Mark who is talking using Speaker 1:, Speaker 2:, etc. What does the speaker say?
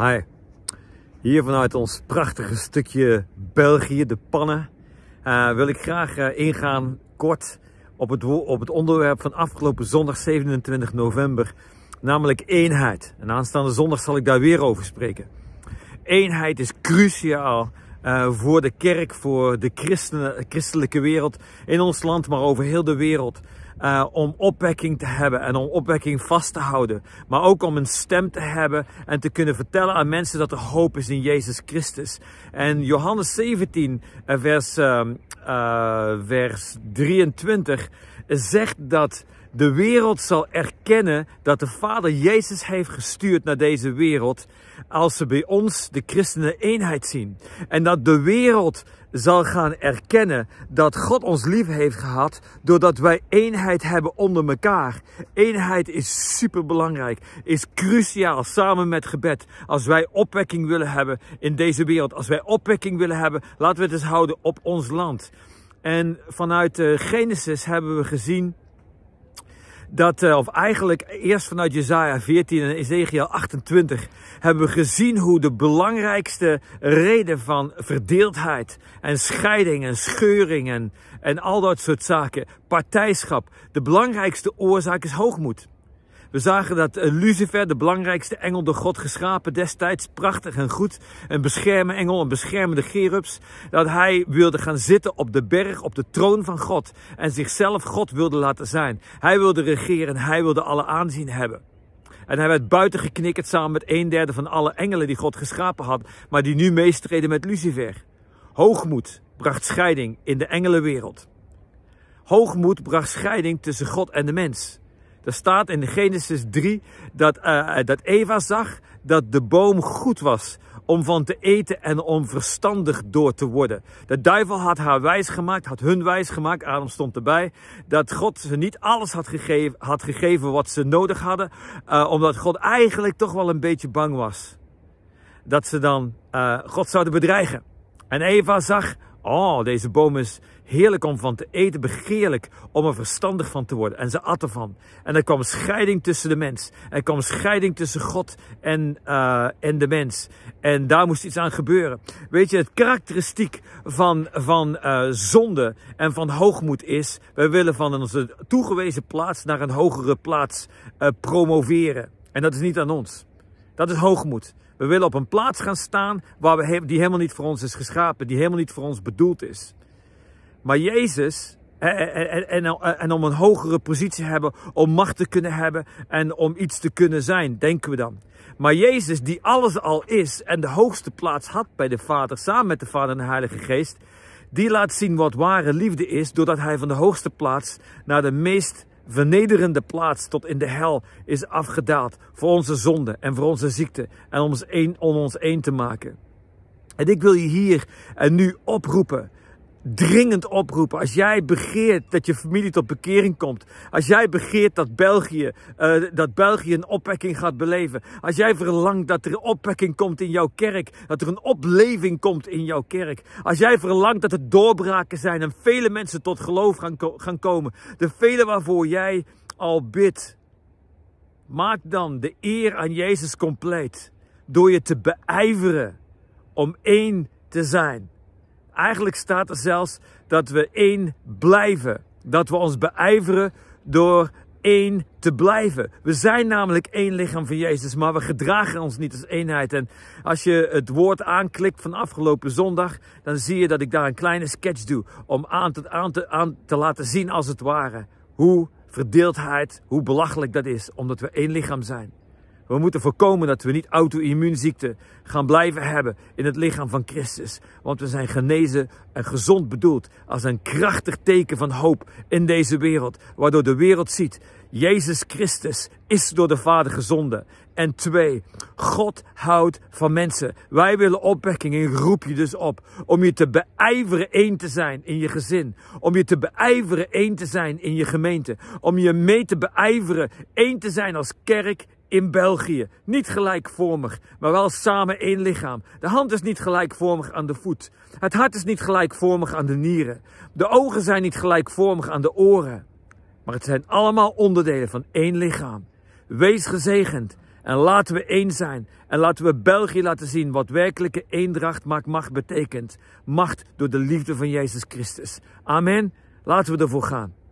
Speaker 1: Hi, hier vanuit ons prachtige stukje België, de pannen, eh, wil ik graag eh, ingaan kort op het, op het onderwerp van afgelopen zondag 27 november, namelijk eenheid. En aanstaande zondag zal ik daar weer over spreken. Eenheid is cruciaal eh, voor de kerk, voor de christelijke wereld in ons land, maar over heel de wereld. Eh, om opwekking te hebben en om opwekking vast te houden. Maar ook om een stem te hebben en te kunnen vertellen aan mensen dat er hoop is in Jezus Christus. En Johannes 17, eh, vers, ehm, eh, vers 23, zegt dat de wereld zal erkennen dat de Vader Jezus heeft gestuurd naar deze wereld als ze bij ons de christenen eenheid zien. En dat de wereld zal gaan erkennen dat God ons lief heeft gehad doordat wij eenheid hebben onder elkaar. Eenheid is superbelangrijk, is cruciaal samen met gebed. Als wij opwekking willen hebben in deze wereld, als wij opwekking willen hebben, laten we het eens houden op ons land. En vanuit eh, Genesis hebben we gezien dat, eh, of eigenlijk eerst vanuit Jezaja 14 en Ezekiel 28, hebben we gezien hoe de belangrijkste reden van verdeeldheid en scheiding en scheuring en al dat soort zaken, partijschap, de belangrijkste oorzaak is hoogmoed. We zagen dat eh, Lucifer, de belangrijkste engel door God geschapen destijds, prachtig en goed, een beschermende engel, een beschermende gerubs, dat hij wilde gaan zitten op de berg, op de troon van God en zichzelf God wilde laten zijn. Hij wilde regeren, hij wilde alle aanzien hebben. En hij werd buiten geknikkerd samen met een derde van alle engelen die God geschapen had, maar die nu meestreden met Lucifer. Hoogmoed bracht scheiding in de engelenwereld. Hoogmoed bracht scheiding tussen God en de mens. Er staat in Genesis 3 dat, eh, eh, dat Eva zag dat de boom goed was om van te eten en om verstandig door te worden. De duivel had haar wijs gemaakt, had hun wijs gemaakt, Adam stond erbij, dat God ze niet alles had gegeven, had gegeven wat ze nodig hadden, eh, omdat God eigenlijk toch wel een beetje bang was dat ze dan God zouden bedreigen. En Eva zag Oh, deze boom is heerlijk om van te eten, begeerlijk om er verstandig van te worden. En ze atten van. En er kwam scheiding tussen de mens. Er kwam scheiding tussen God en, eh, en de mens. En daar moest iets aan gebeuren. Weet je, het karakteristiek van, van eh, zonde en van hoogmoed is... we willen van onze toegewezen plaats naar een hogere plaats eh, promoveren. En dat is niet aan ons. Dat is hoogmoed. We willen op een plaats gaan staan waar we, die helemaal niet voor ons is geschapen, die helemaal niet voor ons bedoeld is. Maar Jezus, en, en, en om een hogere positie te hebben, om macht te kunnen hebben en om iets te kunnen zijn, denken we dan. Maar Jezus, die alles al is en de hoogste plaats had bij de Vader, samen met de Vader en de Heilige Geest, die laat zien wat ware liefde is, doordat hij van de hoogste plaats naar de meest vernederende plaats tot in de hel is afgedaald voor onze zonde en voor onze ziekte en om ons één, ons één te maken. En ik wil je hier en nu oproepen dringend oproepen. Als jij begeert dat je familie tot bekering komt. Als jij begeert dat België, eh, dat België een opwekking gaat beleven. Als jij verlangt dat er een opwekking komt in jouw kerk. Dat er een opleving komt in jouw kerk. Als jij verlangt dat er doorbraken zijn en vele mensen tot geloof gaan, gaan komen. De vele waarvoor jij al bidt. Maak dan de eer aan Jezus compleet. Door je te beijveren om één te zijn. Eigenlijk staat er zelfs dat we één blijven. Dat we ons beijveren door één te blijven. We zijn namelijk één lichaam van Jezus, maar we gedragen ons niet als eenheid. En als je het woord aanklikt van afgelopen zondag, dan zie je dat ik daar een kleine sketch doe om aan te, aan te, aan te laten zien, als het ware, hoe verdeeldheid, hoe belachelijk dat is, omdat we één lichaam zijn. We moeten voorkomen dat we niet auto-immuunziekten gaan blijven hebben in het lichaam van Christus. Want we zijn genezen en gezond bedoeld als een krachtig teken van hoop in deze wereld. Waardoor de wereld ziet, Jezus Christus is door de Vader gezonden. En twee, God houdt van mensen. Wij willen opwekking en roep je dus op om je te beijveren één te zijn in je gezin. Om je te beijveren één te zijn in je gemeente. Om je mee te beijveren één te zijn als kerk in België. Niet gelijkvormig, maar wel samen één lichaam. De hand is niet gelijkvormig aan de voet. Het hart is niet gelijkvormig aan de nieren. De ogen zijn niet gelijkvormig aan de oren. Maar het zijn allemaal onderdelen van één lichaam. Wees gezegend en laten we één zijn. En laten we België laten zien wat werkelijke eendracht maakt macht betekent. Macht door de liefde van Jezus Christus. Amen. Laten we ervoor gaan.